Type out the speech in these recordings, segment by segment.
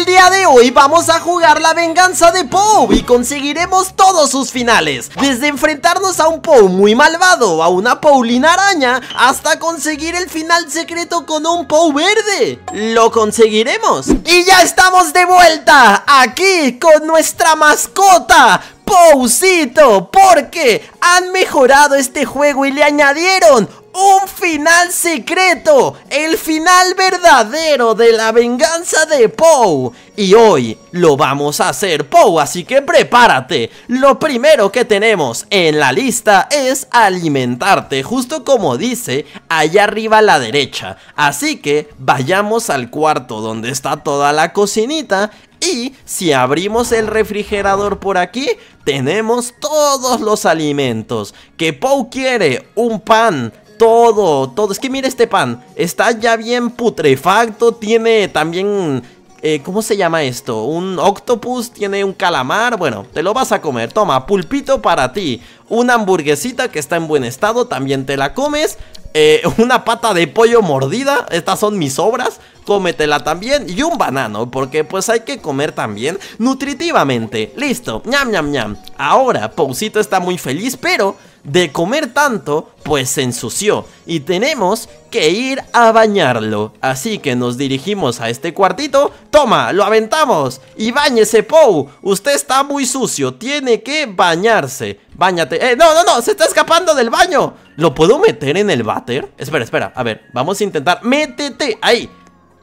el día de hoy vamos a jugar la venganza de Poe y conseguiremos todos sus finales. Desde enfrentarnos a un Poe muy malvado, a una Paulina araña, hasta conseguir el final secreto con un Poe verde. Lo conseguiremos. Y ya estamos de vuelta, aquí con nuestra mascota, Pousito, porque han mejorado este juego y le añadieron un final secreto, el final verdadero de la venganza de Poe. Y hoy lo vamos a hacer Poe, así que prepárate. Lo primero que tenemos en la lista es alimentarte, justo como dice allá arriba a la derecha. Así que vayamos al cuarto donde está toda la cocinita y si abrimos el refrigerador por aquí, tenemos todos los alimentos. Que Poe quiere un pan, todo, todo. Es que mira este pan, está ya bien putrefacto, tiene también... Eh, ¿Cómo se llama esto? Un octopus, tiene un calamar, bueno, te lo vas a comer, toma, pulpito para ti, una hamburguesita que está en buen estado, también te la comes, eh, una pata de pollo mordida, estas son mis obras, cómetela también y un banano, porque pues hay que comer también nutritivamente, listo, ñam ñam ñam. Ahora, Pousito está muy feliz, pero de comer tanto, pues se ensució y tenemos que ir a bañarlo. Así que nos dirigimos a este cuartito. ¡Toma! ¡Lo aventamos! ¡Y bañese, Pou! Usted está muy sucio, tiene que bañarse. Báñate. ¡Eh, no, no, no! ¡Se está escapando del baño! ¿Lo puedo meter en el váter? Espera, espera, a ver, vamos a intentar. ¡Métete! ¡Ahí!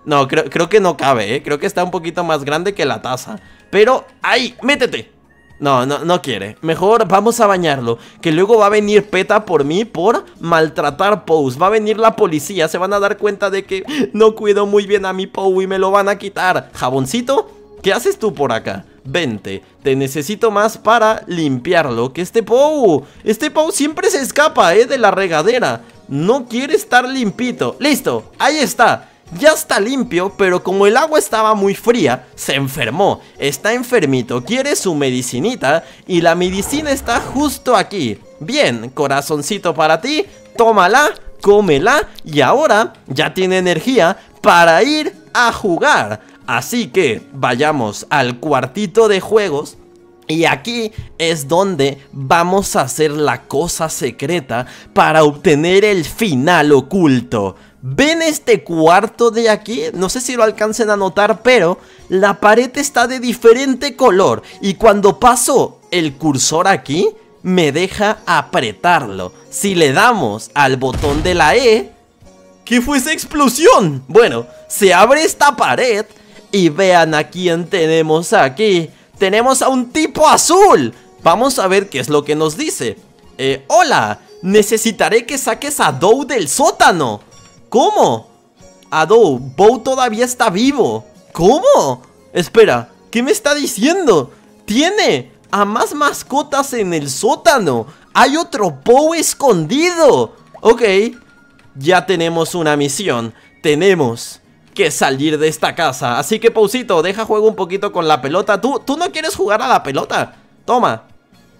No, creo, creo que no cabe, ¿eh? Creo que está un poquito más grande que la taza. Pero, ¡ahí! ¡Métete! No, no, no quiere. Mejor vamos a bañarlo. Que luego va a venir PETA por mí por maltratar Pous Va a venir la policía. Se van a dar cuenta de que no cuido muy bien a mi Pou y me lo van a quitar. Jaboncito, ¿qué haces tú por acá? Vente, te necesito más para limpiarlo que este Pou. Este Pou siempre se escapa, ¿eh? De la regadera. No quiere estar limpito. Listo, ahí está. Ya está limpio, pero como el agua estaba muy fría, se enfermó. Está enfermito, quiere su medicinita y la medicina está justo aquí. Bien, corazoncito para ti, tómala, cómela y ahora ya tiene energía para ir a jugar. Así que vayamos al cuartito de juegos y aquí es donde vamos a hacer la cosa secreta para obtener el final oculto. ¿Ven este cuarto de aquí? No sé si lo alcancen a notar, pero la pared está de diferente color y cuando paso el cursor aquí, me deja apretarlo. Si le damos al botón de la E... ¿Qué fue esa explosión? Bueno, se abre esta pared y vean a quién tenemos aquí. Tenemos a un tipo azul. Vamos a ver qué es lo que nos dice. Eh, hola, necesitaré que saques a Dow del sótano. ¿Cómo? Ado, Bow todavía está vivo. ¿Cómo? Espera, ¿qué me está diciendo? ¡Tiene a más mascotas en el sótano! ¡Hay otro Bow escondido! Ok, ya tenemos una misión. Tenemos que salir de esta casa. Así que, Pausito, deja juego un poquito con la pelota. ¿Tú, tú no quieres jugar a la pelota? Toma.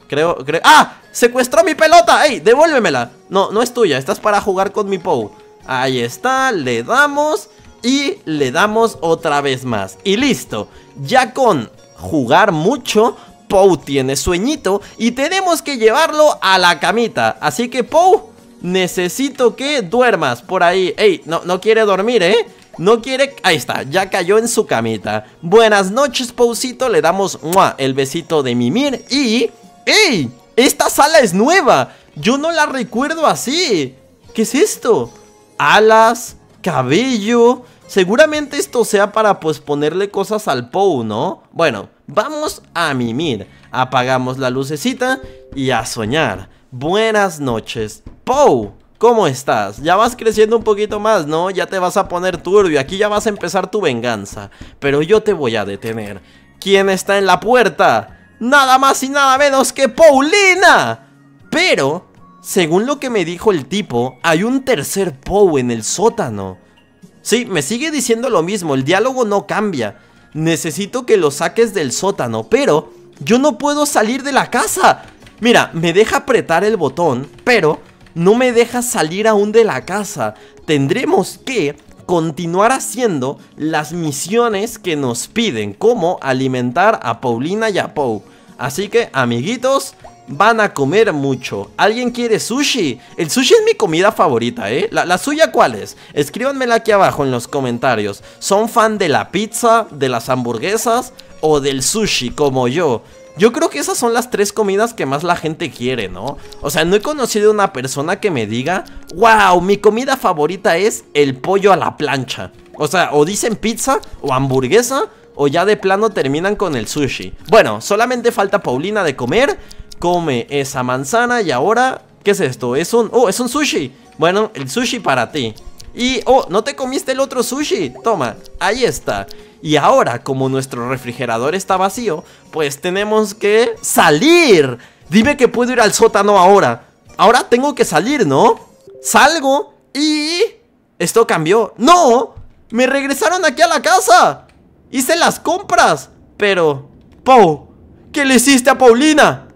Creo, creo... ¡Ah! ¡Secuestró mi pelota! ¡Ey! ¡Devuélvemela! No, no es tuya. Estás para jugar con mi Pou. Ahí está, le damos y le damos otra vez más. Y listo, ya con jugar mucho, Pou tiene sueñito y tenemos que llevarlo a la camita. Así que Pou, necesito que duermas por ahí. Ey, no, no quiere dormir, ¿eh? No quiere... Ahí está, ya cayó en su camita. Buenas noches, Poucito. Le damos el besito de Mimir y... ¡Ey! Esta sala es nueva. Yo no la recuerdo así. ¿Qué es esto? alas, cabello. Seguramente esto sea para pues ponerle cosas al Pou, ¿no? Bueno, vamos a mimir. Apagamos la lucecita y a soñar. Buenas noches. Pou, ¿cómo estás? Ya vas creciendo un poquito más, ¿no? Ya te vas a poner turbio, aquí ya vas a empezar tu venganza. Pero yo te voy a detener. ¿Quién está en la puerta? Nada más y nada menos que Paulina. Pero según lo que me dijo el tipo, hay un tercer Poe en el sótano. Sí, me sigue diciendo lo mismo, el diálogo no cambia. Necesito que lo saques del sótano, pero yo no puedo salir de la casa. Mira, me deja apretar el botón, pero no me deja salir aún de la casa. Tendremos que continuar haciendo las misiones que nos piden, como alimentar a Paulina y a Poe. Así que, amiguitos, van a comer mucho. ¿Alguien quiere sushi? El sushi es mi comida favorita, ¿eh? ¿La, la suya cuál es? Escríbanmela aquí abajo en los comentarios. ¿Son fan de la pizza, de las hamburguesas o del sushi como yo? Yo creo que esas son las tres comidas que más la gente quiere, ¿no? O sea, no he conocido una persona que me diga, wow, mi comida favorita es el pollo a la plancha. O sea, o dicen pizza o hamburguesa o ya de plano terminan con el sushi. Bueno, solamente falta Paulina de comer, come esa manzana y ahora, ¿qué es esto? Es un, oh, es un sushi. Bueno, el sushi para ti. Y, oh, no te comiste el otro sushi. Toma, ahí está. Y ahora, como nuestro refrigerador está vacío, pues tenemos que salir. Dime que puedo ir al sótano ahora. Ahora tengo que salir, ¿no? Salgo y... Esto cambió. ¡No! ¡Me regresaron aquí a la casa! Hice las compras. Pero... Pau, ¿qué le hiciste a Paulina?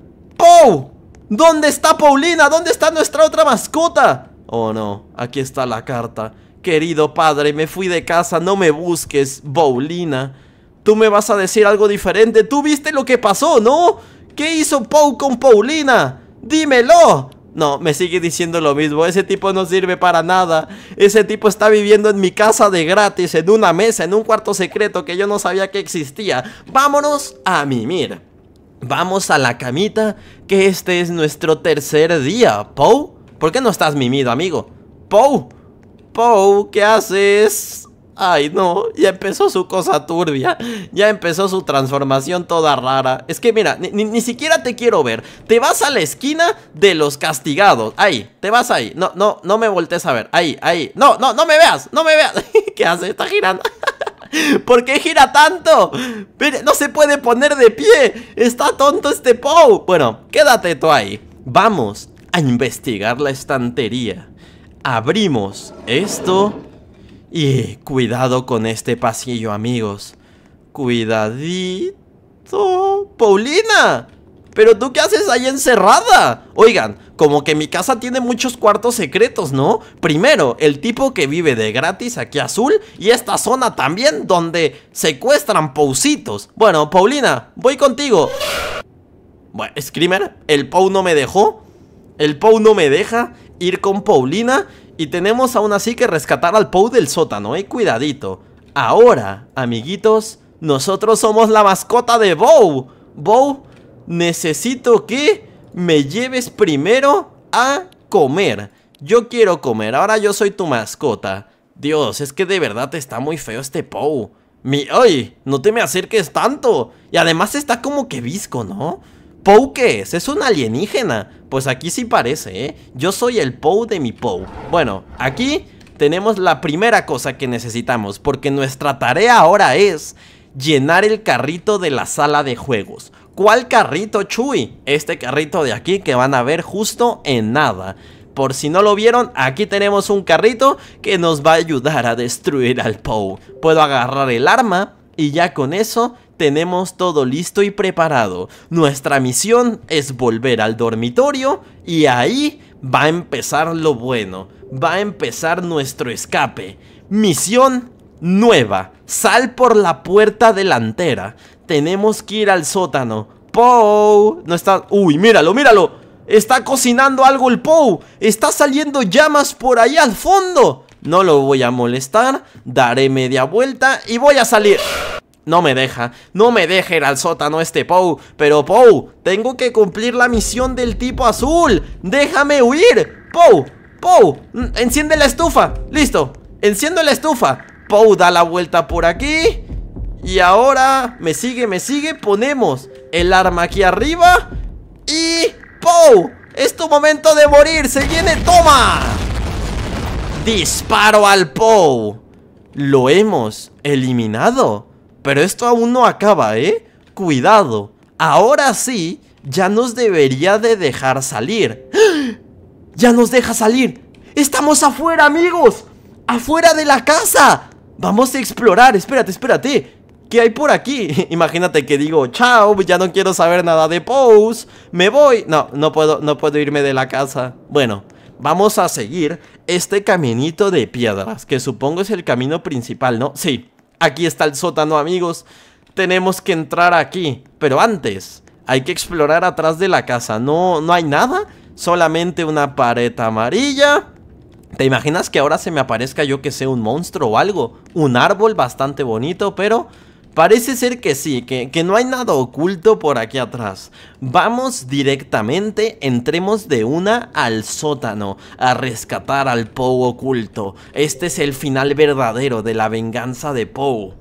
¿Dónde está Paulina? ¿Dónde está nuestra otra mascota? Oh no, aquí está la carta. Querido padre, me fui de casa, no me busques, Paulina. Tú me vas a decir algo diferente. Tú viste lo que pasó, ¿no? ¿Qué hizo Paul con Paulina? ¡Dímelo! No, me sigue diciendo lo mismo. Ese tipo no sirve para nada. Ese tipo está viviendo en mi casa de gratis, en una mesa, en un cuarto secreto que yo no sabía que existía. Vámonos a mimir. Vamos a la camita, que este es nuestro tercer día. ¿Pou? ¿Por qué no estás mimido, amigo? ¡Pou! ¡Pou! ¿Qué haces? Ay, no, ya empezó su cosa turbia. Ya empezó su transformación toda rara. Es que mira, ni, siquiera te quiero ver. Te vas a la esquina de los castigados. Ahí, te vas ahí. No, no, no me voltees a ver. Ahí, ahí. No, no, no me veas. No me veas. ¿Qué haces? Está girando. ¿Por qué gira tanto? no se puede poner de pie. Está tonto este Pou. Bueno, quédate tú ahí. Vamos a investigar la estantería. Abrimos esto. Y cuidado con este pasillo, amigos. Cuidadito. Paulina. ¿Pero tú qué haces ahí encerrada? Oigan, como que mi casa tiene muchos cuartos secretos, ¿no? Primero, el tipo que vive de gratis aquí azul y esta zona también donde secuestran pousitos. Bueno, Paulina, voy contigo. Bueno, Screamer, el Pou no me dejó. El Pou no me deja ir con Paulina y tenemos aún así que rescatar al Pou del sótano, ¿eh? Cuidadito. Ahora, amiguitos, nosotros somos la mascota de Bow. Bow necesito que me lleves primero a comer. Yo quiero comer, ahora yo soy tu mascota. Dios, es que de verdad está muy feo este Pou. Mi, ¡Ay! No te me acerques tanto. Y además está como que visco, ¿no? ¿Pou qué es? Es un alienígena. Pues aquí sí parece, ¿eh? Yo soy el Pou de mi Pou. Bueno, aquí tenemos la primera cosa que necesitamos. Porque nuestra tarea ahora es llenar el carrito de la sala de juegos. ¿Cuál carrito, Chuy? Este carrito de aquí que van a ver justo en nada. Por si no lo vieron, aquí tenemos un carrito que nos va a ayudar a destruir al Poe Puedo agarrar el arma y ya con eso tenemos todo listo y preparado. Nuestra misión es volver al dormitorio y ahí va a empezar lo bueno. Va a empezar nuestro escape. Misión nueva. Sal por la puerta delantera. Tenemos que ir al sótano. Pou, no está... Uy, míralo, míralo. Está cocinando algo el Pou. Está saliendo llamas por ahí al fondo. No lo voy a molestar. Daré media vuelta y voy a salir. No me deja, no me deja ir al sótano este Pou Pero Pou, tengo que cumplir la misión del tipo azul Déjame huir Pou, Pou, enciende la estufa Listo, enciendo la estufa Pou da la vuelta por aquí y ahora, me sigue, me sigue Ponemos el arma aquí arriba Y... ¡Pow! Es tu momento de morir, se viene, toma Disparo al Pow Lo hemos eliminado Pero esto aún no acaba, ¿eh? Cuidado Ahora sí, ya nos debería de dejar salir ¡Ya nos deja salir! ¡Estamos afuera, amigos! ¡Afuera de la casa! Vamos a explorar, espérate, espérate ¿qué hay por aquí? Imagínate que digo, chao, ya no quiero saber nada de Pose, me voy. No, no puedo, no puedo irme de la casa. Bueno, vamos a seguir este caminito de piedras, que supongo es el camino principal, ¿no? Sí, aquí está el sótano, amigos. Tenemos que entrar aquí, pero antes hay que explorar atrás de la casa. No, no hay nada, solamente una pared amarilla. ¿Te imaginas que ahora se me aparezca yo que sé un monstruo o algo? Un árbol bastante bonito, pero Parece ser que sí, que, no hay nada oculto por aquí atrás. Vamos directamente, entremos de una al sótano, a rescatar al Poe oculto. Este es el final verdadero de la venganza de Poe.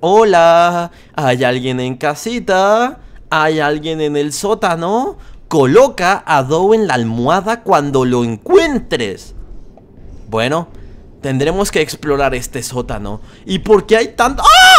Hola, ¿hay alguien en casita? ¿Hay alguien en el sótano? Coloca a Doe en la almohada cuando lo encuentres. Bueno, tendremos que explorar este sótano. ¿Y por qué hay tanto...? ¡Ah!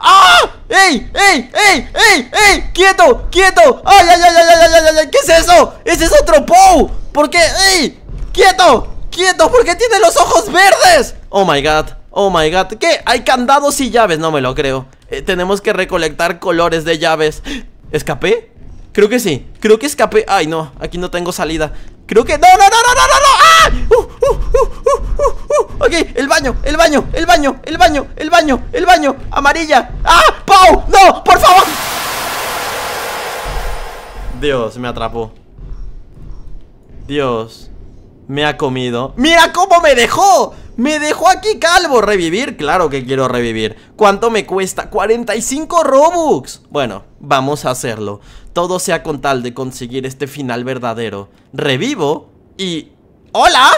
¡Ah! ¡Ey! ¡Ey! ¡Ey! ¡Ey! ¡Ey! ¡Quieto! ¡Quieto! ¡Ay, ay, ay, ay, ay, ay, ay! ¿Qué es eso? ¡Ese es otro Pou! ¿Por qué? ¡Ey! ¡Quieto! ¡Quieto! ¿Por qué tiene los ojos verdes? Oh my god. Oh my god. ¿Qué? Hay candados y llaves. No me lo creo. Eh, tenemos que recolectar colores de llaves. ¿Escapé? Creo que sí. Creo que escapé. Ay, no. Aquí no tengo salida. Creo que... ¡No, no, no, no, no, no! ¡Ah! Uh uh uh, uh, uh, uh, ok, el baño, el baño, el baño, el baño, el baño, el baño Amarilla ¡Ah! ¡Pau! ¡No! ¡Por favor! Dios, me atrapó Dios Me ha comido ¡Mira cómo me dejó! Me dejó aquí calvo Revivir, claro que quiero revivir ¿Cuánto me cuesta? 45 Robux Bueno, vamos a hacerlo Todo sea con tal de conseguir este final verdadero Revivo y... ¡Hola!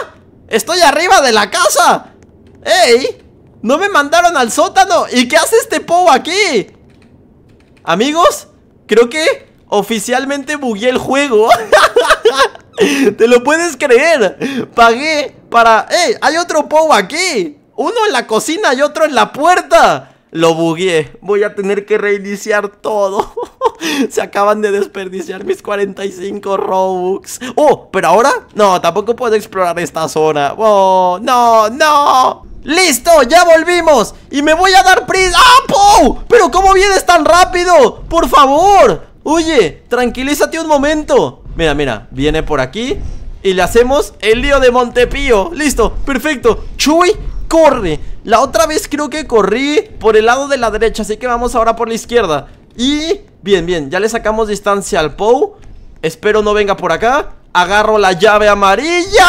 ¡Estoy arriba de la casa! ¡Ey! ¡No me mandaron al sótano! ¿Y qué hace este Pou aquí? Amigos, creo que Oficialmente bugué el juego. ¿Te lo puedes creer? Pagué para... ¡Eh! Hay otro POW aquí. Uno en la cocina y otro en la puerta. Lo bugué. Voy a tener que reiniciar todo. Se acaban de desperdiciar mis 45 Robux. Oh, pero ahora... No, tampoco puedo explorar esta zona. Oh, no, no. ¡Listo! ¡Ya volvimos! ¡Y me voy a dar prisa! ¡Ah, Pou! ¿Pero cómo vienes tan rápido? ¡Por favor! Oye, ¡Tranquilízate un momento! Mira, mira, viene por aquí Y le hacemos el lío de Montepío ¡Listo! ¡Perfecto! ¡Chuy! ¡Corre! La otra vez creo que corrí por el lado de la derecha Así que vamos ahora por la izquierda Y... Bien, bien, ya le sacamos distancia al Pou Espero no venga por acá Agarro la llave amarilla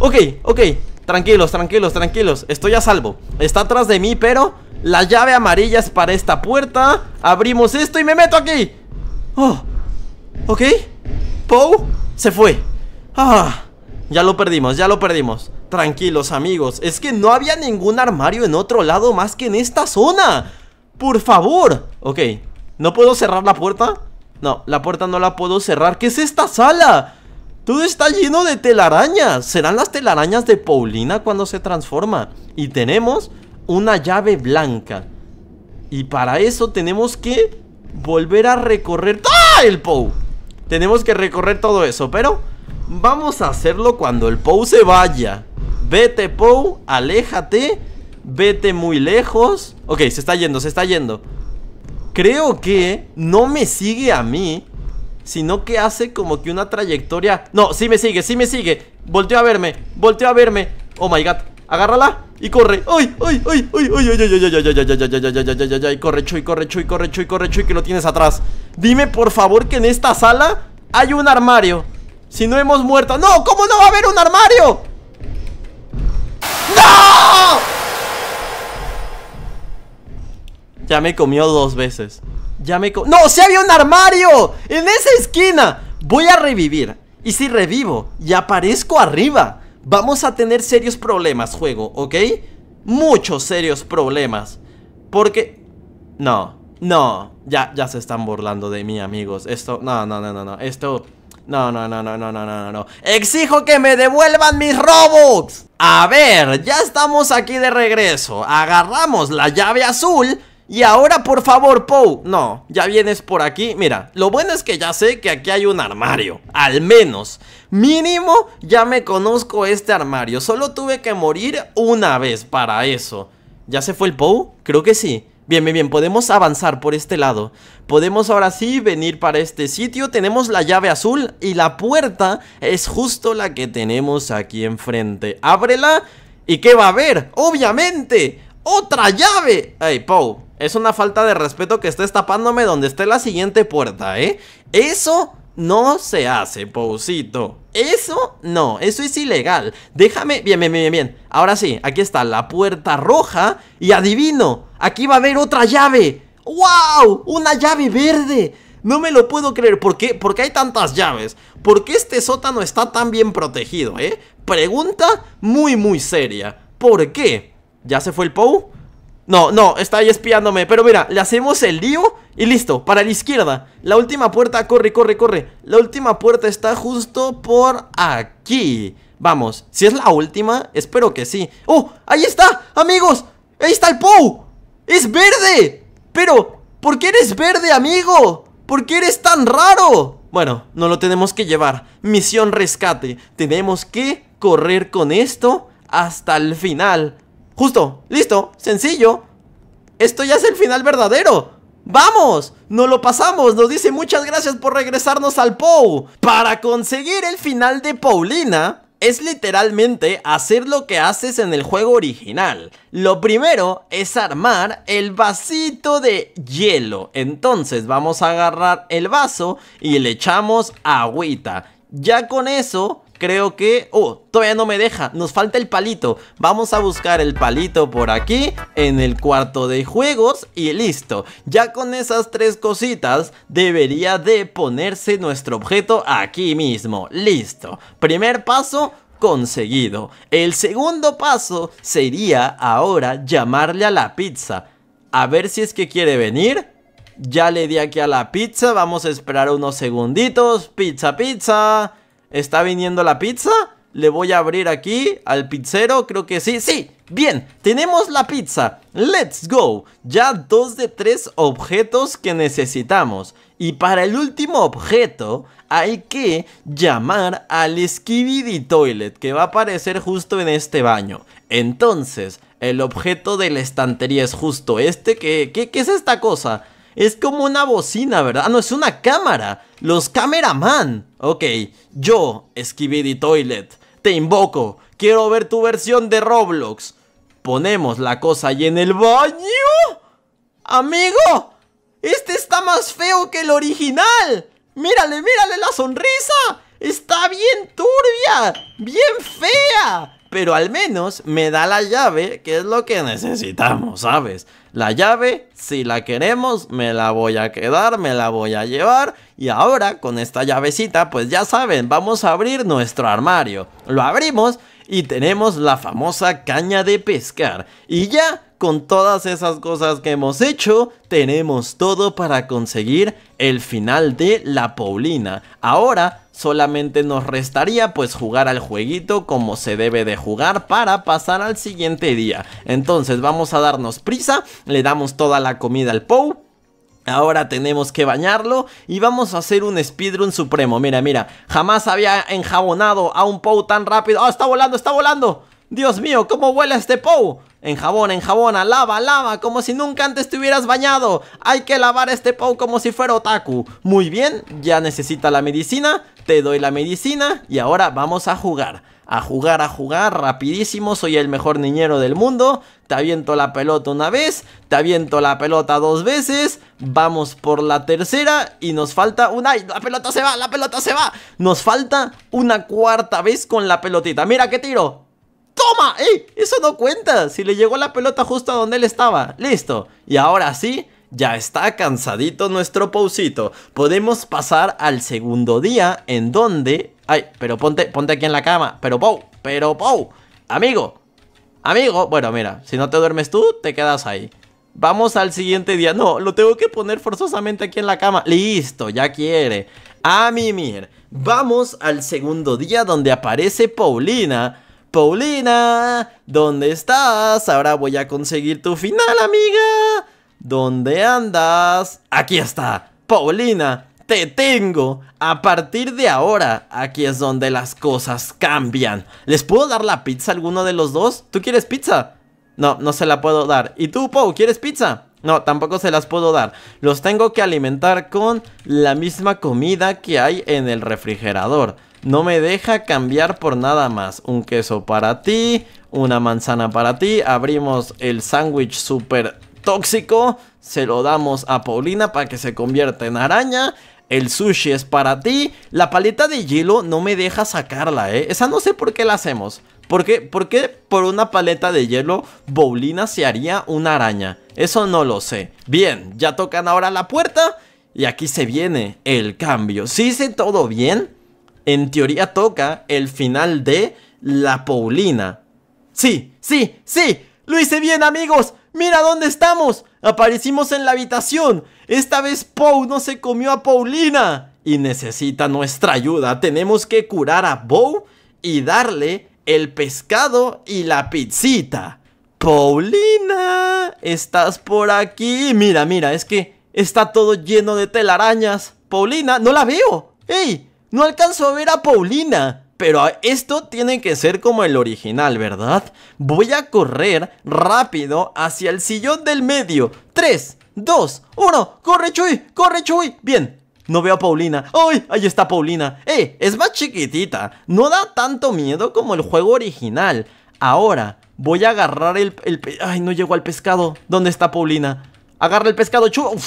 Ok, ok Tranquilos, tranquilos, tranquilos Estoy a salvo Está atrás de mí, pero... La llave amarilla es para esta puerta Abrimos esto y me meto aquí Oh, ok. Pou se fue. Ah, ya lo perdimos, ya lo perdimos. Tranquilos, amigos. Es que no había ningún armario en otro lado más que en esta zona. Por favor. Ok, ¿no puedo cerrar la puerta? No, la puerta no la puedo cerrar. ¿Qué es esta sala? Todo está lleno de telarañas. Serán las telarañas de Paulina cuando se transforma. Y tenemos una llave blanca. Y para eso tenemos que volver a recorrer ¡Ah! el POU. Tenemos que recorrer todo eso, pero vamos a hacerlo cuando el POU se vaya. Vete, POU, aléjate, vete muy lejos. Ok, se está yendo, se está yendo. Creo que no me sigue a mí, sino que hace como que una trayectoria... No, sí me sigue, sí me sigue. Volteó a verme, volteó a verme. Oh my god, Agárrala y corre. ¡Ay, ay, ay, ay, ay, ay, ay, ay, ay, ay, Corre, Chuy, corre, Chuy, corre, Chuy, corre, Chuy, que lo tienes atrás. Dime, por favor, que en esta sala hay un armario. Si no hemos muerto. ¡No! ¿Cómo no va a haber un armario? ¡No! Ya me comió dos veces. Ya me comió. ¡No! ¡Si había un armario! ¡En esa esquina! Voy a revivir. Y si revivo y aparezco arriba Vamos a tener serios problemas, juego, ¿ok? Muchos serios problemas. Porque... No, no, ya, ya se están burlando de mí, amigos. Esto, no, no, no, no, no, esto... No, no, no, no, no, no, no, no. Exijo que me devuelvan mis robots. A ver, ya estamos aquí de regreso. Agarramos la llave azul y ahora, por favor, Pou. No, ya vienes por aquí. Mira, lo bueno es que ya sé que aquí hay un armario. Al menos. Mínimo, ya me conozco este armario. Solo tuve que morir una vez para eso. ¿Ya se fue el Poe? Creo que sí. Bien, bien, bien, podemos avanzar por este lado. Podemos ahora sí venir para este sitio. Tenemos la llave azul y la puerta es justo la que tenemos aquí enfrente. Ábrela y ¿qué va a haber? ¡Obviamente! ¡Otra llave! ¡Ey, Poe es una falta de respeto que estés tapándome donde esté la siguiente puerta, ¿eh? Eso no se hace, Pousito. Eso no, eso es ilegal. Déjame, bien, bien, bien, bien. Ahora sí, aquí está la puerta roja. Y adivino, aquí va a haber otra llave. ¡Wow! ¡Una llave verde! No me lo puedo creer. ¿Por qué? ¿Por qué hay tantas llaves? ¿Por qué este sótano está tan bien protegido, eh? Pregunta muy, muy seria. ¿Por qué? ¿Ya se fue el Pou? No, no, está ahí espiándome. Pero mira, le hacemos el lío y listo, para la izquierda. La última puerta, corre, corre, corre. La última puerta está justo por aquí. Vamos, si es la última, espero que sí. ¡Oh! ¡Ahí está! ¡Amigos! ¡Ahí está el Pou! ¡Es verde! Pero, ¿por qué eres verde, amigo? ¿Por qué eres tan raro? Bueno, no lo tenemos que llevar. Misión rescate. Tenemos que correr con esto hasta el final. Justo, listo, sencillo. Esto ya es el final verdadero. ¡Vamos! ¡No lo pasamos! Nos dice muchas gracias por regresarnos al POU. Para conseguir el final de Paulina, es literalmente hacer lo que haces en el juego original. Lo primero es armar el vasito de hielo. Entonces vamos a agarrar el vaso y le echamos agüita. Ya con eso creo que... Oh, todavía no me deja, nos falta el palito Vamos a buscar el palito por aquí En el cuarto de juegos Y listo, ya con esas tres cositas Debería de ponerse nuestro objeto aquí mismo Listo, primer paso conseguido El segundo paso sería ahora llamarle a la pizza A ver si es que quiere venir ya le di aquí a la pizza, vamos a esperar unos segunditos, pizza, pizza, ¿Está viniendo la pizza? Le voy a abrir aquí al pizzero, creo que sí, sí, bien, tenemos la pizza, let's go, ya dos de tres objetos que necesitamos. Y para el último objeto hay que llamar al Skibidi Toilet que va a aparecer justo en este baño. Entonces, el objeto de la estantería es justo este, que, qué, qué es esta cosa? Es como una bocina, ¿verdad? Ah, no, es una cámara. Los cameraman. Ok, yo, Skibidi Toilet, te invoco. Quiero ver tu versión de Roblox. Ponemos la cosa ahí en el baño. Amigo, este está más feo que el original. Mírale, mírale la sonrisa. Está bien turbia, bien fea pero al menos me da la llave, que es lo que necesitamos, ¿sabes? La llave, si la queremos, me la voy a quedar, me la voy a llevar. Y ahora, con esta llavecita, pues ya saben, vamos a abrir nuestro armario. Lo abrimos y tenemos la famosa caña de pescar. Y ya con todas esas cosas que hemos hecho, tenemos todo para conseguir el final de La Paulina. Ahora solamente nos restaría pues jugar al jueguito como se debe de jugar para pasar al siguiente día. Entonces vamos a darnos prisa, le damos toda la comida al Pou. Ahora tenemos que bañarlo y vamos a hacer un speedrun supremo. Mira, mira, jamás había enjabonado a un Pou tan rápido. Ah, está volando, está volando! Dios mío, ¿cómo vuela este Pou? En jabón, en jabón, lava, lava, como si nunca antes te hubieras bañado. Hay que lavar este Pou como si fuera otaku. Muy bien, ya necesita la medicina, te doy la medicina y ahora vamos a jugar. A jugar, a jugar, rapidísimo, soy el mejor niñero del mundo. Te aviento la pelota una vez, te aviento la pelota dos veces, vamos por la tercera y nos falta una... ¡Ay, la pelota se va, la pelota se va! Nos falta una cuarta vez con la pelotita. ¡Mira qué tiro! ¡Toma! ¡eh! Eso no cuenta. Si le llegó la pelota justo a donde él estaba. Listo. Y ahora sí, ya está cansadito nuestro pausito. Podemos pasar al segundo día en donde... Ay, pero ponte, ponte aquí en la cama. Pero Pou, pero Pou. Amigo. Amigo. Bueno, mira, si no te duermes tú, te quedas ahí. Vamos al siguiente día. No, lo tengo que poner forzosamente aquí en la cama. Listo, ya quiere. A ah, mimir. Vamos al segundo día donde aparece Paulina Paulina, ¿dónde estás? Ahora voy a conseguir tu final, amiga. ¿Dónde andas? Aquí está, Paulina, te tengo. A partir de ahora, aquí es donde las cosas cambian. ¿Les puedo dar la pizza a alguno de los dos? ¿Tú quieres pizza? No, no se la puedo dar. ¿Y tú, Paul, quieres pizza? No, tampoco se las puedo dar. Los tengo que alimentar con la misma comida que hay en el refrigerador. No me deja cambiar por nada más. Un queso para ti, una manzana para ti. Abrimos el sándwich súper tóxico. Se lo damos a Paulina para que se convierta en araña. El sushi es para ti. La paleta de hielo no me deja sacarla, ¿eh? Esa no sé por qué la hacemos. ¿Por qué, ¿Por qué por una paleta de hielo Paulina se haría una araña? Eso no lo sé. Bien, ya tocan ahora la puerta. Y aquí se viene el cambio. Si hice todo bien, en teoría toca el final de La Paulina. Sí, sí, sí, lo hice bien amigos. Mira dónde estamos. Aparecimos en la habitación. Esta vez Poe no se comió a Paulina. Y necesita nuestra ayuda. Tenemos que curar a Bow y darle el pescado y la pizzita. Paulina, estás por aquí. Mira, mira, es que está todo lleno de telarañas. Paulina, no la veo. ¡Ey! No alcanzo a ver a Paulina. Pero esto tiene que ser como el original, ¿verdad? Voy a correr rápido hacia el sillón del medio. 3, 2, 1. ¡Corre, Chuy! ¡Corre, Chuy! Bien. No veo a Paulina. ¡Ay! Ahí está Paulina. ¡Eh! Es más chiquitita. No da tanto miedo como el juego original. Ahora, voy a agarrar el... el ¡Ay! No llegó al pescado. ¿Dónde está Paulina? Agarra el pescado, Chuy.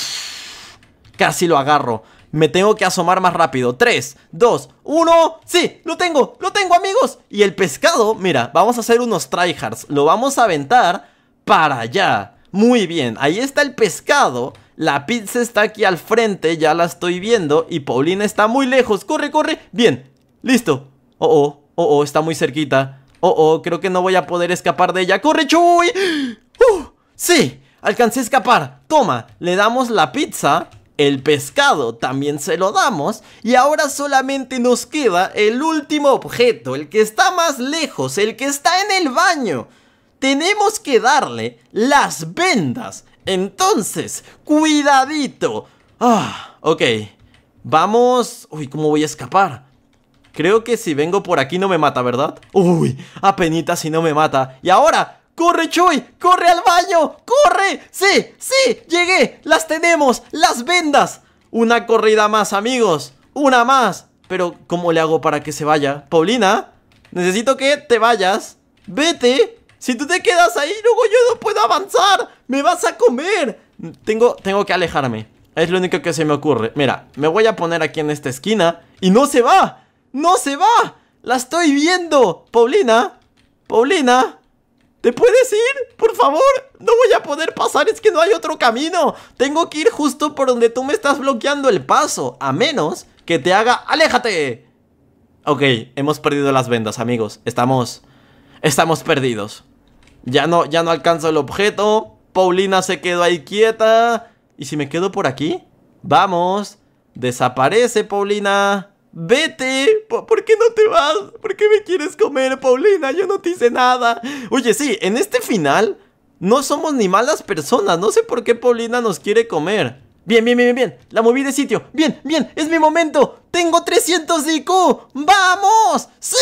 casi lo agarro. Me tengo que asomar más rápido. 3, 2, 1. Sí, lo tengo, lo tengo amigos. Y el pescado, mira, vamos a hacer unos tryhards. Lo vamos a aventar para allá. Muy bien, ahí está el pescado. La pizza está aquí al frente, ya la estoy viendo. Y Paulina está muy lejos. Corre, corre. Bien, listo. Oh, oh, oh, oh, está muy cerquita. Oh, oh, creo que no voy a poder escapar de ella. ¡Corre, Chuy! ¡Uh! ¡Sí! Alcancé a escapar. Toma, le damos la pizza el pescado también se lo damos y ahora solamente nos queda el último objeto, el que está más lejos, el que está en el baño. Tenemos que darle las vendas. Entonces, cuidadito. Ah, ok. Vamos... Uy, ¿cómo voy a escapar? Creo que si vengo por aquí no me mata, ¿verdad? Uy, penita si no me mata. Y ahora, ¡Corre, Chuy! ¡Corre al baño! ¡Corre! ¡Sí! ¡Sí! ¡Llegué! ¡Las tenemos! ¡Las vendas! Una corrida más, amigos. Una más. Pero, ¿cómo le hago para que se vaya? Paulina, necesito que te vayas. Vete. Si tú te quedas ahí, luego yo no puedo avanzar. Me vas a comer. Tengo, tengo que alejarme. Es lo único que se me ocurre. Mira, me voy a poner aquí en esta esquina. Y no se va. No se va. La estoy viendo. Paulina. Paulina. ¿Te puedes ir? Por favor, no voy a poder pasar, es que no hay otro camino. Tengo que ir justo por donde tú me estás bloqueando el paso, a menos que te haga... ¡Aléjate! Ok, hemos perdido las vendas, amigos. Estamos... Estamos perdidos. Ya no, ya no alcanzo el objeto. Paulina se quedó ahí quieta. ¿Y si me quedo por aquí? Vamos. Desaparece, Paulina. Vete, ¿por qué no te vas? ¿Por qué me quieres comer, Paulina? Yo no te hice nada. Oye, sí, en este final no somos ni malas personas. No sé por qué Paulina nos quiere comer. Bien, bien, bien, bien, La moví de sitio. Bien, bien. Es mi momento. Tengo 300 de IQ. ¡Vamos! ¡Sí!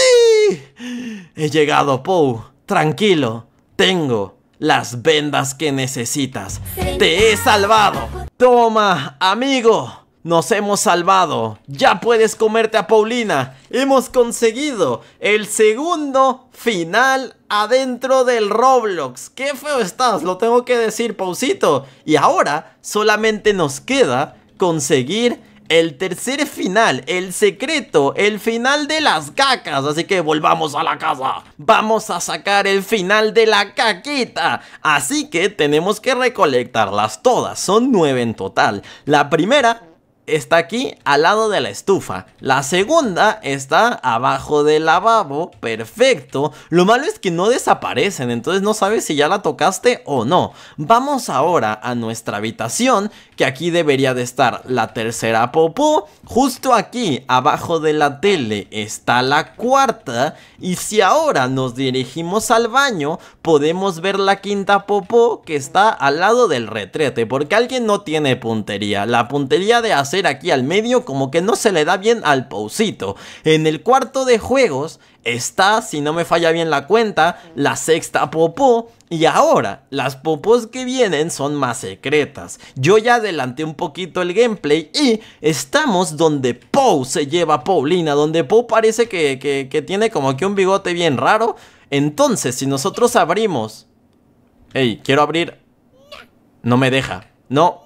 He llegado, Pou. Tranquilo. Tengo las vendas que necesitas. Te he salvado. Toma, amigo. Nos hemos salvado. Ya puedes comerte a Paulina. Hemos conseguido el segundo final adentro del Roblox. Qué feo estás, lo tengo que decir, Pausito. Y ahora solamente nos queda conseguir el tercer final, el secreto, el final de las cacas. Así que volvamos a la casa. Vamos a sacar el final de la caquita. Así que tenemos que recolectarlas todas. Son nueve en total. La primera está aquí al lado de la estufa. La segunda está abajo del lavabo, perfecto. Lo malo es que no desaparecen, entonces no sabes si ya la tocaste o no. Vamos ahora a nuestra habitación que aquí debería de estar la tercera popó. Justo aquí, abajo de la tele, está la cuarta. Y si ahora nos dirigimos al baño, podemos ver la quinta popó que está al lado del retrete. Porque alguien no tiene puntería. La puntería de hacer aquí al medio como que no se le da bien al pousito. En el cuarto de juegos está, si no me falla bien la cuenta, la sexta popó y ahora, las popos que vienen son más secretas. Yo ya adelanté un poquito el gameplay y estamos donde Poe se lleva a Paulina, donde Poe parece que, tiene como que un bigote bien raro. Entonces, si nosotros abrimos... Ey, quiero abrir... No me deja. No.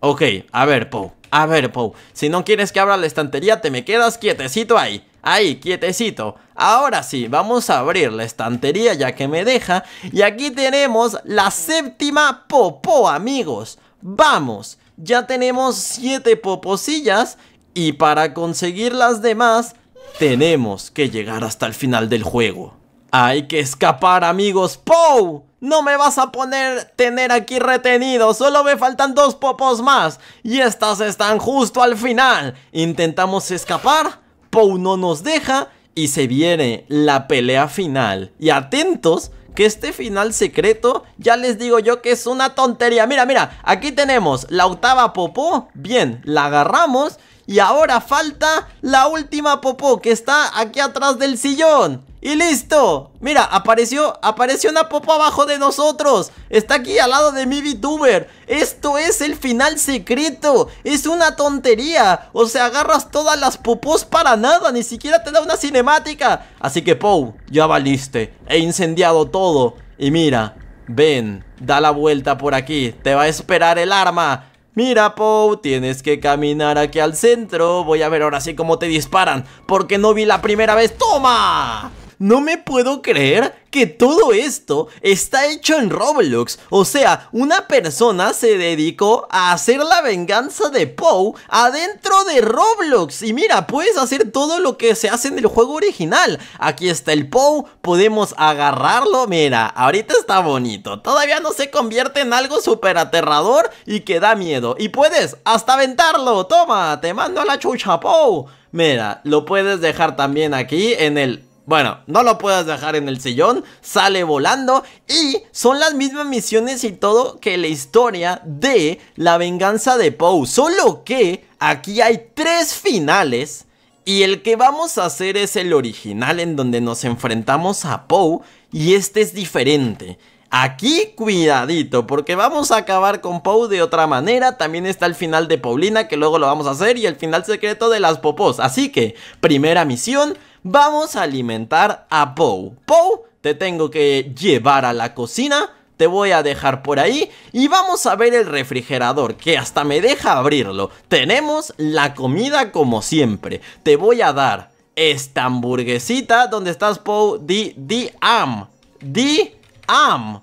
Ok, a ver, Poe. A ver, Poe. Si no quieres que abra la estantería, te me quedas quietecito ahí. Ahí, quietecito. Ahora sí, vamos a abrir la estantería ya que me deja. Y aquí tenemos la séptima popó, amigos. Vamos, ya tenemos siete poposillas y para conseguir las demás tenemos que llegar hasta el final del juego. Hay que escapar, amigos. ¡Pow! No me vas a poner tener aquí retenido, solo me faltan dos popos más y estas están justo al final. Intentamos escapar uno no nos deja y se viene la pelea final. Y atentos que este final secreto, ya les digo yo que es una tontería. Mira, mira, aquí tenemos la octava popó. Bien, la agarramos. Y ahora falta la última popó que está aquí atrás del sillón. ¡Y listo! Mira, apareció, apareció una popa abajo de nosotros Está aquí al lado de mi VTuber Esto es el final secreto Es una tontería O sea, agarras todas las popos para nada Ni siquiera te da una cinemática Así que Pou, ya valiste He incendiado todo Y mira, ven, da la vuelta por aquí Te va a esperar el arma Mira, Pou, tienes que caminar aquí al centro Voy a ver ahora sí cómo te disparan Porque no vi la primera vez ¡Toma! no me puedo creer que todo esto está hecho en Roblox. O sea, una persona se dedicó a hacer la venganza de Poe adentro de Roblox. Y mira, puedes hacer todo lo que se hace en el juego original. Aquí está el Poe, podemos agarrarlo. Mira, ahorita está bonito. Todavía no se convierte en algo súper aterrador y que da miedo. Y puedes hasta aventarlo. Toma, te mando a la chucha, Poe. Mira, lo puedes dejar también aquí en el bueno, no lo puedas dejar en el sillón, sale volando y son las mismas misiones y todo que la historia de la venganza de Poe. Solo que aquí hay tres finales y el que vamos a hacer es el original en donde nos enfrentamos a Poe y este es diferente. Aquí cuidadito, porque vamos a acabar con Poe de otra manera. También está el final de Paulina, que luego lo vamos a hacer, y el final secreto de las popos. Así que, primera misión, Vamos a alimentar a Poe. Poe, te tengo que llevar a la cocina te voy a dejar por ahí y vamos a ver el refrigerador que hasta me deja abrirlo. Tenemos la comida como siempre. Te voy a dar esta hamburguesita donde estás Poe? di di am di am.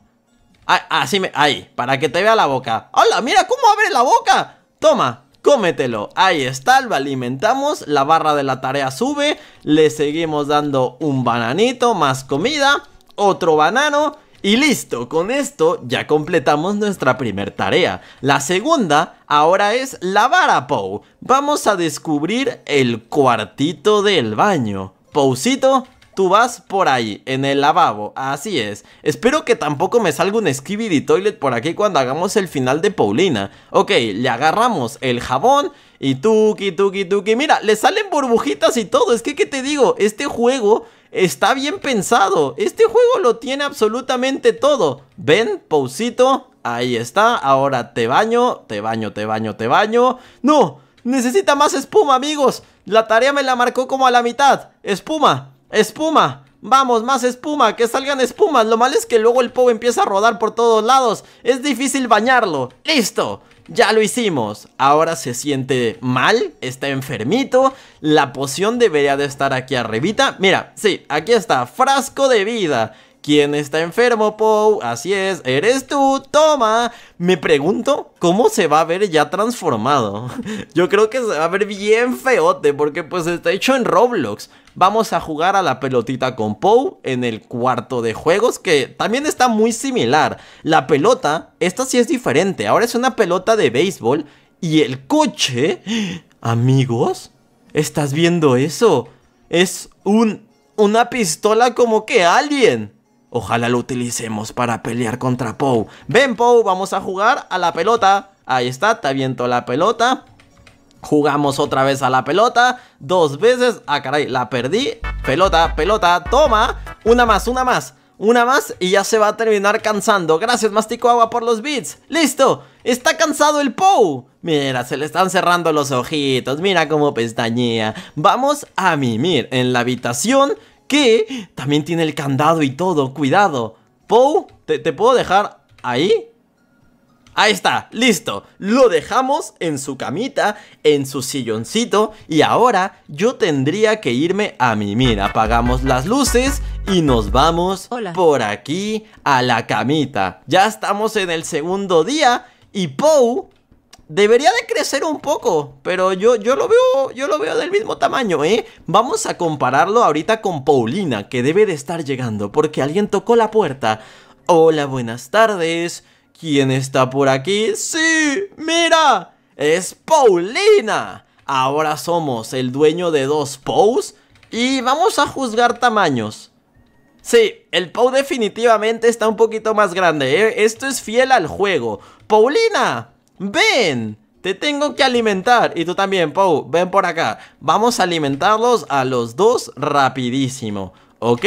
Ah, así me ahí para que te vea la boca. Hola, mira cómo abre la boca. Toma, cómetelo. Ahí está, lo alimentamos, la barra de la tarea sube, le seguimos dando un bananito, más comida, otro banano y listo, con esto ya completamos nuestra primer tarea. La segunda ahora es lavar a Pou. Vamos a descubrir el cuartito del baño. Pousito. Tú vas por ahí, en el lavabo, así es. Espero que tampoco me salga un Skibidi Toilet por aquí cuando hagamos el final de Paulina. Ok, le agarramos el jabón y tuki, tuki, tuki. Mira, le salen burbujitas y todo. Es que, ¿qué te digo? Este juego está bien pensado. Este juego lo tiene absolutamente todo. Ven, pausito, ahí está. Ahora te baño, te baño, te baño, te baño. ¡No! Necesita más espuma, amigos. La tarea me la marcó como a la mitad. Espuma, ¡Espuma! Vamos, más espuma, que salgan espumas. Lo malo es que luego el povo empieza a rodar por todos lados. Es difícil bañarlo. ¡Listo! Ya lo hicimos. Ahora se siente mal, está enfermito. La poción debería de estar aquí arribita. Mira, sí, aquí está. Frasco de vida. ¿Quién está enfermo, Pou? Así es, eres tú, toma. Me pregunto cómo se va a ver ya transformado. Yo creo que se va a ver bien feote porque pues está hecho en Roblox. Vamos a jugar a la pelotita con Pou en el cuarto de juegos que también está muy similar. La pelota, esta sí es diferente, ahora es una pelota de béisbol y el coche... Amigos, ¿estás viendo eso? Es un... una pistola como que alguien. Ojalá lo utilicemos para pelear contra Pou. Ven, Pou, vamos a jugar a la pelota. Ahí está, te aviento la pelota. Jugamos otra vez a la pelota. Dos veces. Ah, caray, la perdí. Pelota, pelota, toma. Una más, una más. Una más y ya se va a terminar cansando. Gracias, Mastico Agua, por los beats. ¡Listo! ¡Está cansado el Pou! Mira, se le están cerrando los ojitos. Mira cómo pestañea. Vamos a mimir en la habitación que también tiene el candado y todo, cuidado. Pou, ¿te, te puedo dejar ahí? Ahí está, listo. Lo dejamos en su camita, en su silloncito y ahora yo tendría que irme a Mira, Apagamos las luces y nos vamos por aquí a la camita. Ya estamos en el segundo día y Pou Debería de crecer un poco, pero yo, yo, lo veo, yo lo veo del mismo tamaño, ¿eh? Vamos a compararlo ahorita con Paulina, que debe de estar llegando, porque alguien tocó la puerta. Hola, buenas tardes. ¿Quién está por aquí? ¡Sí! ¡Mira! ¡Es Paulina! Ahora somos el dueño de dos Pous, y vamos a juzgar tamaños. Sí, el Pou definitivamente está un poquito más grande, ¿eh? Esto es fiel al juego. ¡Paulina! ven, te tengo que alimentar. Y tú también, Pou, ven por acá. Vamos a alimentarlos a los dos rapidísimo, ¿ok?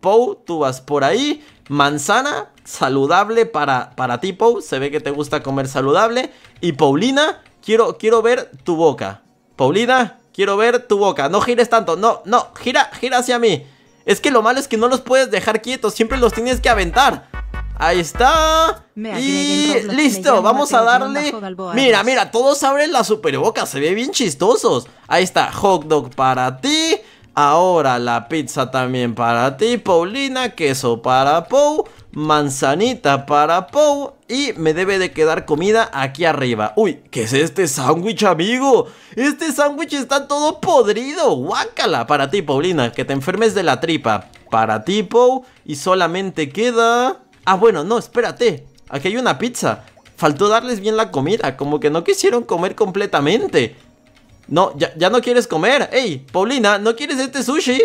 Pou, tú vas por ahí. Manzana, saludable para, para ti, Pou. Se ve que te gusta comer saludable. Y Paulina, quiero, quiero ver tu boca. Paulina, quiero ver tu boca. No gires tanto. No, no, gira, gira hacia mí. Es que lo malo es que no los puedes dejar quietos. Siempre los tienes que aventar. Ahí está. y listo, vamos a darle. Mira, mira, todos abren la super boca, se ve bien chistosos. Ahí está, hot dog para ti. Ahora la pizza también para ti, Paulina. Queso para Pou. Manzanita para Pou. Y me debe de quedar comida aquí arriba. Uy, ¿qué es este sándwich, amigo? Este sándwich está todo podrido. Guácala. Para ti, Paulina, que te enfermes de la tripa. Para ti, Pou. Y solamente queda... Ah, bueno, no, espérate. Aquí hay una pizza. Faltó darles bien la comida. Como que no quisieron comer completamente. No, ya, no quieres comer. Ey, Paulina, ¿no quieres este sushi?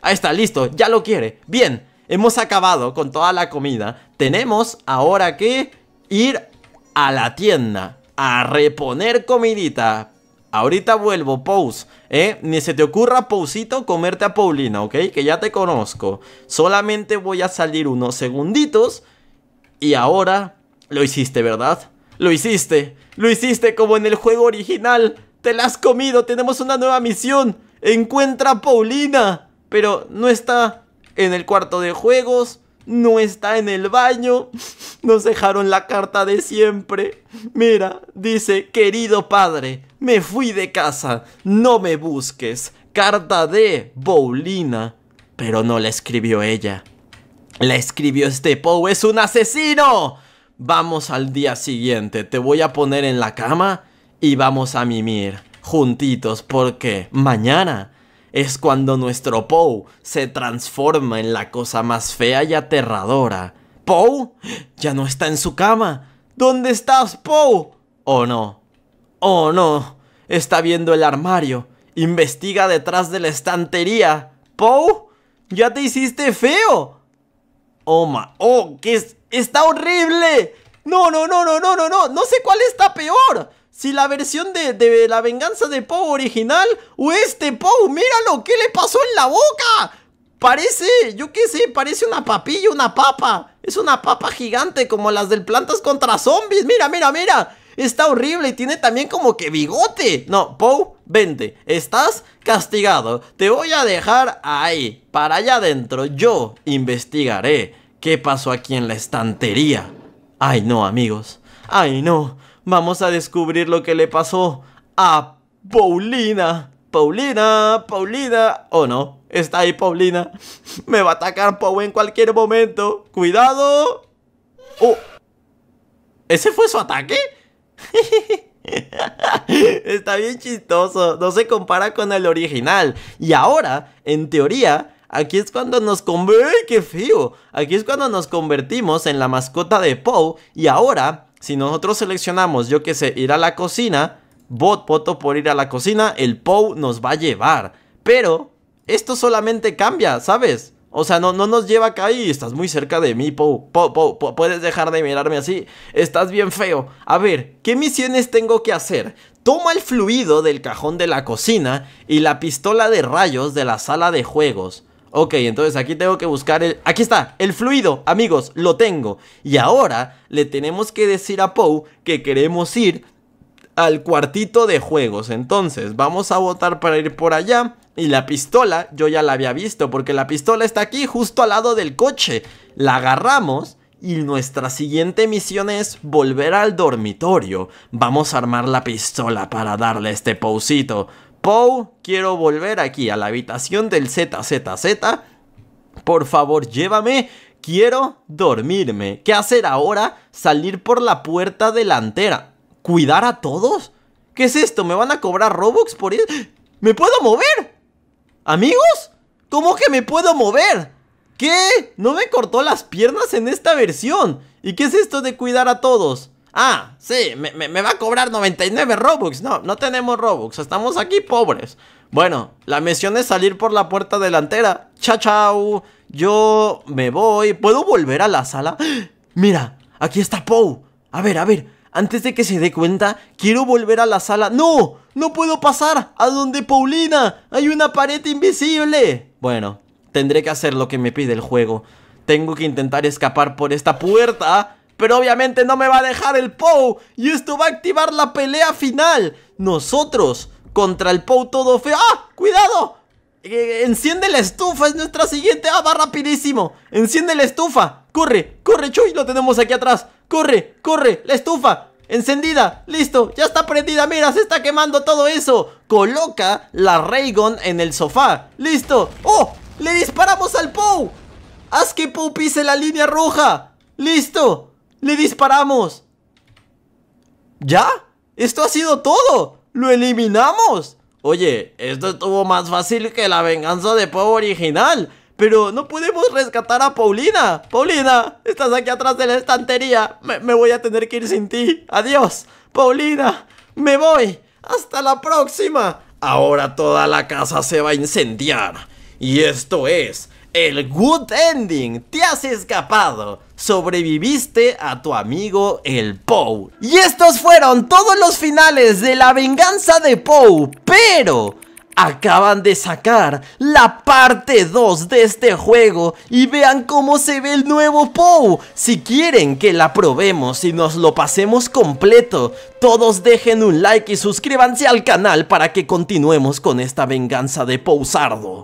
Ahí está, listo, ya lo quiere. Bien, hemos acabado con toda la comida. Tenemos ahora que ir a la tienda a reponer comidita Ahorita vuelvo, pause, ¿eh? Ni se te ocurra, Pousito, comerte a Paulina, ¿ok? Que ya te conozco. Solamente voy a salir unos segunditos. Y ahora... Lo hiciste, ¿verdad? Lo hiciste. Lo hiciste como en el juego original. Te la has comido. Tenemos una nueva misión. Encuentra a Paulina. Pero no está en el cuarto de juegos no está en el baño. Nos dejaron la carta de siempre. Mira, dice, querido padre, me fui de casa, no me busques. Carta de Boulina. Pero no la escribió ella. La escribió este Poe, es un asesino. Vamos al día siguiente, te voy a poner en la cama y vamos a mimir juntitos porque mañana es cuando nuestro Poe se transforma en la cosa más fea y aterradora. ¿Poe? Ya no está en su cama. ¿Dónde estás, Poe? Oh no. Oh no. Está viendo el armario. Investiga detrás de la estantería. ¿Poe? Ya te hiciste feo. Oh ma. Oh, que está horrible. No, no, no, no, no, no, no. No sé cuál está peor si la versión de, la venganza de Poe original o este Poe, Míralo, ¿qué le pasó en la boca. Parece, yo qué sé, parece una papilla, una papa. Es una papa gigante como las del Plantas contra Zombies. Mira, mira, mira. Está horrible y tiene también como que bigote. No, Poe, vente. Estás castigado. Te voy a dejar ahí, para allá adentro. Yo investigaré qué pasó aquí en la estantería. Ay, no, amigos. Ay, no. Vamos a descubrir lo que le pasó a Paulina. Paulina, Paulina. Oh no, está ahí Paulina. Me va a atacar Paul en cualquier momento. Cuidado. Oh. ¿Ese fue su ataque? está bien chistoso. No se compara con el original. Y ahora, en teoría, Aquí es cuando nos convertimos... ¡Qué feo! Aquí es cuando nos convertimos en la mascota de Poe. Y ahora, si nosotros seleccionamos, yo qué sé, ir a la cocina... Bot voto por ir a la cocina, el Poe nos va a llevar. Pero esto solamente cambia, ¿sabes? O sea, no, no nos lleva acá y estás muy cerca de mí, Poe. puedes dejar de mirarme así. Estás bien feo. A ver, ¿qué misiones tengo que hacer? Toma el fluido del cajón de la cocina y la pistola de rayos de la sala de juegos. Ok, entonces aquí tengo que buscar el... Aquí está, el fluido, amigos, lo tengo. Y ahora le tenemos que decir a Poe que queremos ir al cuartito de juegos. Entonces, vamos a votar para ir por allá. Y la pistola, yo ya la había visto, porque la pistola está aquí, justo al lado del coche. La agarramos y nuestra siguiente misión es volver al dormitorio. Vamos a armar la pistola para darle este Poucito. Poe, quiero volver aquí a la habitación del ZZZ. Por favor, llévame. Quiero dormirme. ¿Qué hacer ahora? Salir por la puerta delantera. ¿Cuidar a todos? ¿Qué es esto? ¿Me van a cobrar Robux por ir? ¿Me puedo mover? ¿Amigos? ¿Cómo que me puedo mover? ¿Qué? ¿No me cortó las piernas en esta versión? ¿Y qué es esto de cuidar a todos? Ah, sí, me, va a cobrar 99 Robux. No, no tenemos Robux, estamos aquí pobres. Bueno, la misión es salir por la puerta delantera. Chao, chao. Yo me voy. ¿Puedo volver a la sala? Mira, aquí está Pou. A ver, a ver. Antes de que se dé cuenta, quiero volver a la sala. ¡No! ¡No puedo pasar! ¡A donde Paulina! ¡Hay una pared invisible! Bueno, tendré que hacer lo que me pide el juego. Tengo que intentar escapar por esta puerta pero obviamente no me va a dejar el Pou Y esto va a activar la pelea final Nosotros contra el Pou todo feo ¡Ah! ¡Cuidado! Eh, enciende la estufa, es nuestra siguiente ¡Ah, va rapidísimo! Enciende la estufa ¡Corre! ¡Corre! ¡Chuy! Lo tenemos aquí atrás ¡Corre! ¡Corre! ¡La estufa! Encendida, listo, ya está prendida, mira, se está quemando todo eso Coloca la Raygon en el sofá Listo, ¡oh! Le disparamos al Pou Haz que Pou pise la línea roja Listo, ¡Le disparamos! ¿Ya? ¡Esto ha sido todo! ¡Lo eliminamos! Oye, esto estuvo más fácil que la venganza de Pau original. Pero no podemos rescatar a Paulina. Paulina, estás aquí atrás de la estantería. me, voy a tener que ir sin ti. Adiós. Paulina, me voy. Hasta la próxima. Ahora toda la casa se va a incendiar. Y esto es el good ending, te has escapado, sobreviviste a tu amigo el Pou. Y estos fueron todos los finales de la venganza de Pou, pero acaban de sacar la parte 2 de este juego y vean cómo se ve el nuevo Pou. Si quieren que la probemos y nos lo pasemos completo, todos dejen un like y suscríbanse al canal para que continuemos con esta venganza de Pou Sardo.